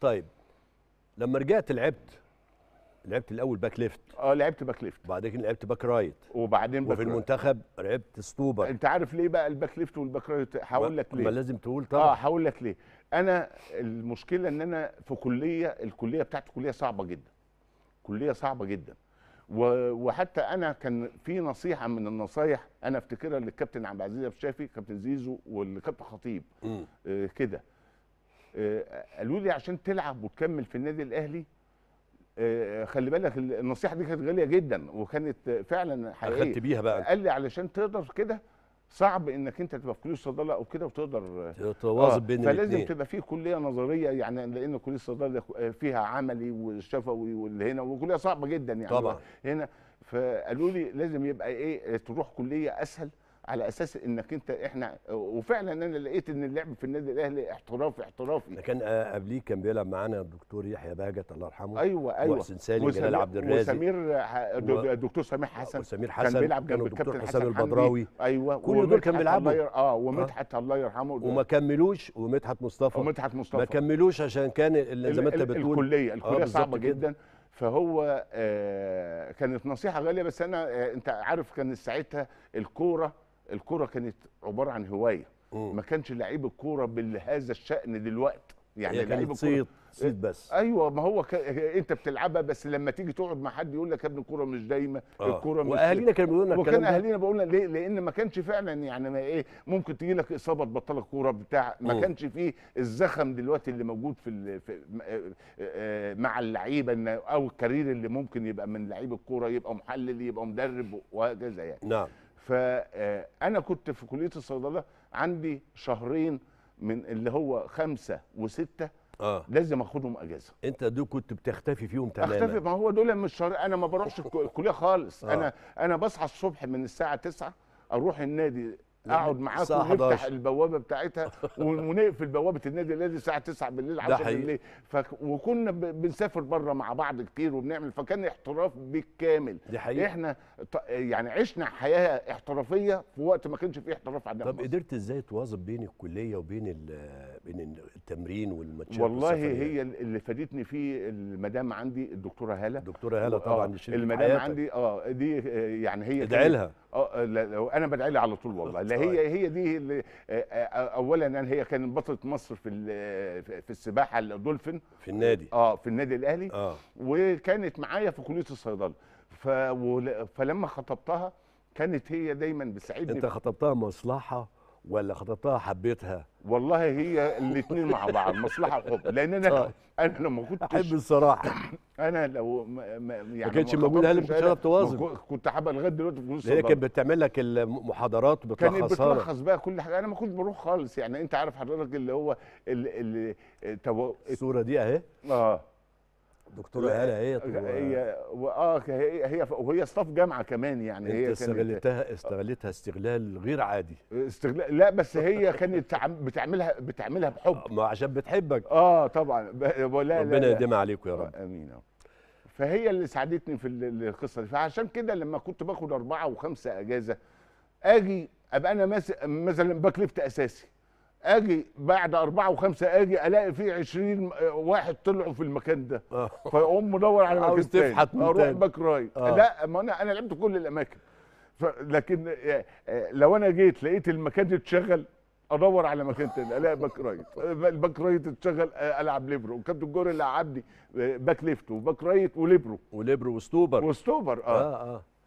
طيب لما رجعت لعبت لعبت الاول باك ليفت اه لعبت باك ليفت بعد كده لعبت باك رايت وبعدين باك وفي المنتخب لعبت ستوبر انت عارف ليه بقى الباك ليفت والباك رايت هقول لك ليه ما لازم تقول طبعا اه هقول لك ليه انا المشكله ان انا في كليه الكليه بتاعتي كليه صعبه جدا كليه صعبه جدا وحتى انا كان في نصيحه من النصايح انا افتكرها للكابتن عبد العزيز الشافي شافي كابتن زيزو والكابتن خطيب آه كده آه، قالوا لي عشان تلعب وتكمل في النادي الاهلي آه، خلي بالك النصيحه دي كانت غاليه جدا وكانت فعلا حقيقيه اخدت بيها بقى قال لي علشان تقدر كده صعب انك انت تبقى في كليه الصيدله او كده وتقدر آه، تتواظب بين بين فلازم تبقى في كليه نظريه يعني لان كليه الصيدله فيها عملي وشفوي واللي هنا وكليه صعبه جدا يعني طبعا هنا فقالوا لي لازم يبقى ايه تروح كليه اسهل على اساس انك انت احنا وفعلا انا لقيت ان اللعب في النادي الاهلي احترافي احترافي ده كان آه، قبليه كان بيلعب معانا الدكتور يحيى باجت الله يرحمه ايوه ايوه وحسن سالم جلال عبد الرازق وسمير الدكتور سميح حسن وسمير حسن كان بيلعب جنب الكابتن حسن البدراوي ايوه كل دول كان بيلعبوا آه،, اه ومدحت الله يرحمه وما كملوش ومدحت مصطفى ومدحت مصطفى ما كملوش عشان كان زي ما انت بتقول الكليه آه، الكليه آه صعبه جدا فهو آه كانت نصيحه غاليه بس انا آه انت عارف كان ساعتها الكوره الكوره كانت عباره عن هوايه مم. ما كانش لعيب الكوره بهذا الشأن دلوقتي يعني لعيب الكوره صيت بس إيه، ايوه ما هو ك... انت بتلعبها بس لما تيجي تقعد مع حد يقول لك يا ابني الكوره مش دايمه آه. الكوره مش واهالينا كانوا بيقولوا لنا وكان اهالينا بيقولوا ليه لان ما كانش فعلا يعني ما ايه ممكن تيجي لك اصابه تبطلك كوره بتاع ما م. كانش فيه الزخم دلوقتي اللي موجود في, في آه، آه، مع اللعيبه او الكارير اللي ممكن يبقى من لعيب الكوره يبقى محلل يبقى مدرب وهكذا يعني نعم فانا آه، كنت في كليه الصيدله عندي شهرين من اللي هو خمسة وستة آه. لازم اخدهم اجازه انت دول كنت بتختفي فيهم تماما اختفي ما هو دول مش شهر انا ما بروحش الكليه خالص آه. انا انا بصحى الصبح من الساعه 9 اروح النادي اقعد معاكم ونفتح البوابه بتاعتها ونقفل بوابه النادي الاهلي الساعه 9 بالليل 10 بالليل ف... وكنا بنسافر بره مع بعض كتير وبنعمل فكان احتراف بالكامل دي حقيقة. احنا يعني عشنا حياه احترافيه في وقت ما كانش فيه احتراف عندنا طب قدرت ازاي تواظب بين الكليه وبين بين التمرين والماتشات والله السفرية. هي اللي فادتني فيه المدام عندي الدكتوره هاله الدكتوره هاله آه، طبعا آه المدام عندي اه دي آه، يعني هي ادعي لها اه, آه، انا بدعي لها على طول والله لا هي طيب. هي دي اللي اولا هي كانت بطله مصر في في السباحه الدولفين في النادي اه في النادي الاهلي آه. وكانت معايا في كليه الصيدله ف... فلما خطبتها كانت هي دايما بتساعدني انت خطبتها مصلحه ولا خطبتها حبيتها والله هي الاثنين مع بعض مصلحه وحب لان انا طيب. انا لو ما كنتش احب الصراحه انا لو ما يعني ما كانتش موجوده هل كنت هتعرف توازن كنت هبقى لغايه دلوقتي في هي كانت بتعمل لك المحاضرات بتلخصها كانت بتلخص بقى كل حاجه انا ما كنتش بروح خالص يعني انت عارف حضرتك اللي هو ال ال الصوره دي اهي اه دكتوره هاله آه، هي هي اه هي هي وهي صف جامعه كمان يعني هي استغلتها استغلتها استغلال غير عادي استغلال لا بس هي كانت بتعملها بتعملها بحب آه، ما عشان بتحبك اه طبعا ولا ربنا يديمها عليكم يا رب امين فهي اللي ساعدتني في القصه دي فعشان كده لما كنت باخد اربعه وخمسه اجازه اجي ابقى انا مثلا بكلفت اساسي اجي بعد اربعه وخمسه اجي الاقي فيه 20 آه، واحد طلعوا في المكان ده آه. فاقوم مدور على مكان تاني اروح باك رايت آه. لا ما انا انا لعبت كل الاماكن لكن لو انا جيت لقيت المكان اتشغل ادور على مكان تاني الاقي باك رايت الباك رايت اتشغل العب ليبرو وكابتن جوري لعبني باك ليفت وباك رايت وليبرو وليبرو وستوبر وستوبر اه, آه. آه.